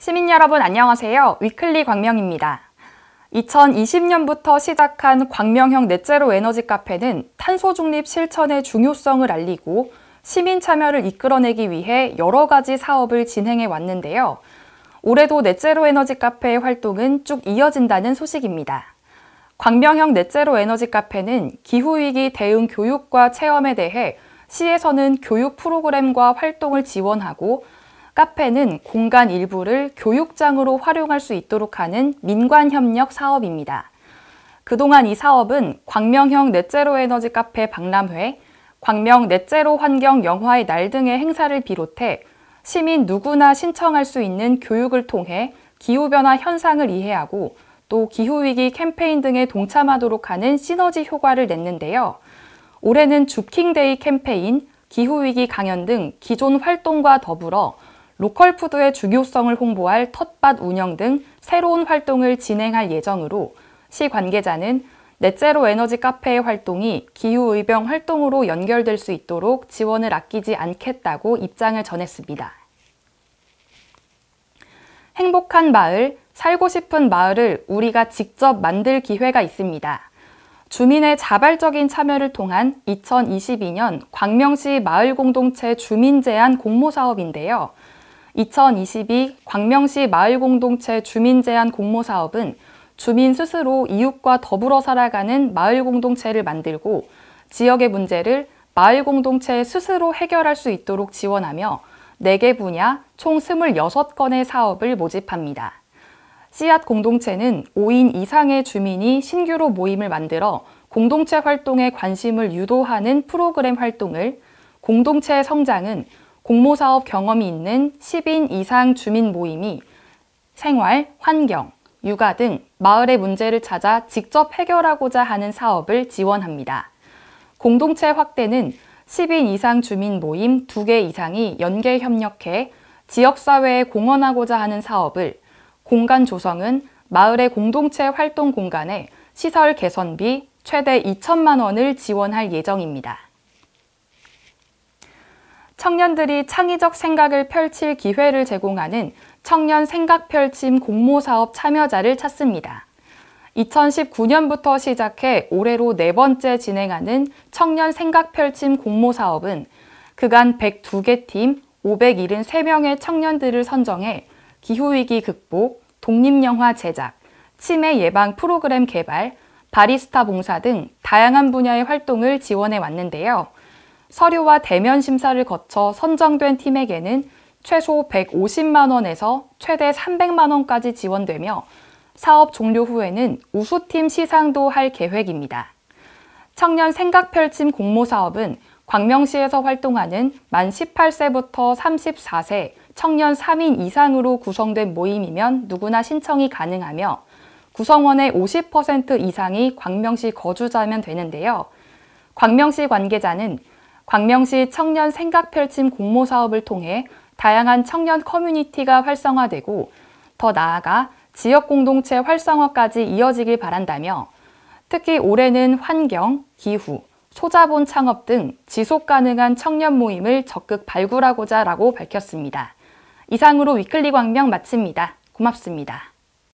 시민 여러분 안녕하세요. 위클리 광명입니다. 2020년부터 시작한 광명형 넷제로 에너지 카페는 탄소 중립 실천의 중요성을 알리고 시민 참여를 이끌어내기 위해 여러 가지 사업을 진행해 왔는데요. 올해도 넷제로 에너지 카페의 활동은 쭉 이어진다는 소식입니다. 광명형 넷제로 에너지 카페는 기후위기 대응 교육과 체험에 대해 시에서는 교육 프로그램과 활동을 지원하고 카페는 공간 일부를 교육장으로 활용할 수 있도록 하는 민관협력 사업입니다. 그동안 이 사업은 광명형 넷제로 에너지 카페 박람회, 광명 넷제로 환경 영화의 날 등의 행사를 비롯해 시민 누구나 신청할 수 있는 교육을 통해 기후변화 현상을 이해하고 또 기후위기 캠페인 등에 동참하도록 하는 시너지 효과를 냈는데요. 올해는 주킹데이 캠페인, 기후위기 강연 등 기존 활동과 더불어 로컬 푸드의 중요성을 홍보할 텃밭 운영 등 새로운 활동을 진행할 예정으로 시 관계자는 넷제로 에너지 카페의 활동이 기후의병 활동으로 연결될 수 있도록 지원을 아끼지 않겠다고 입장을 전했습니다. 행복한 마을, 살고 싶은 마을을 우리가 직접 만들 기회가 있습니다. 주민의 자발적인 참여를 통한 2022년 광명시 마을공동체 주민 제안 공모 사업인데요. 2022 광명시 마을공동체 주민제한 공모사업은 주민 스스로 이웃과 더불어 살아가는 마을공동체를 만들고 지역의 문제를 마을공동체 스스로 해결할 수 있도록 지원하며 4개 분야 총 26건의 사업을 모집합니다. 씨앗 공동체는 5인 이상의 주민이 신규로 모임을 만들어 공동체 활동에 관심을 유도하는 프로그램 활동을 공동체 의 성장은 공모사업 경험이 있는 10인 이상 주민 모임이 생활, 환경, 육아 등 마을의 문제를 찾아 직접 해결하고자 하는 사업을 지원합니다. 공동체 확대는 10인 이상 주민 모임 2개 이상이 연계 협력해 지역사회에 공헌하고자 하는 사업을 공간 조성은 마을의 공동체 활동 공간에 시설 개선비 최대 2천만 원을 지원할 예정입니다. 청년들이 창의적 생각을 펼칠 기회를 제공하는 청년 생각 펼침 공모 사업 참여자를 찾습니다. 2019년부터 시작해 올해로 네 번째 진행하는 청년 생각 펼침 공모 사업은 그간 102개 팀 573명의 청년들을 선정해 기후위기 극복, 독립영화 제작, 치매 예방 프로그램 개발, 바리스타 봉사 등 다양한 분야의 활동을 지원해 왔는데요. 서류와 대면 심사를 거쳐 선정된 팀에게는 최소 150만 원에서 최대 300만 원까지 지원되며 사업 종료 후에는 우수팀 시상도 할 계획입니다. 청년 생각 펼침 공모 사업은 광명시에서 활동하는 만 18세부터 34세 청년 3인 이상으로 구성된 모임이면 누구나 신청이 가능하며 구성원의 50% 이상이 광명시 거주자면 되는데요. 광명시 관계자는 광명시 청년 생각 펼침 공모 사업을 통해 다양한 청년 커뮤니티가 활성화되고 더 나아가 지역 공동체 활성화까지 이어지길 바란다며 특히 올해는 환경, 기후, 소자본 창업 등 지속 가능한 청년 모임을 적극 발굴하고자 라고 밝혔습니다. 이상으로 위클리 광명 마칩니다. 고맙습니다.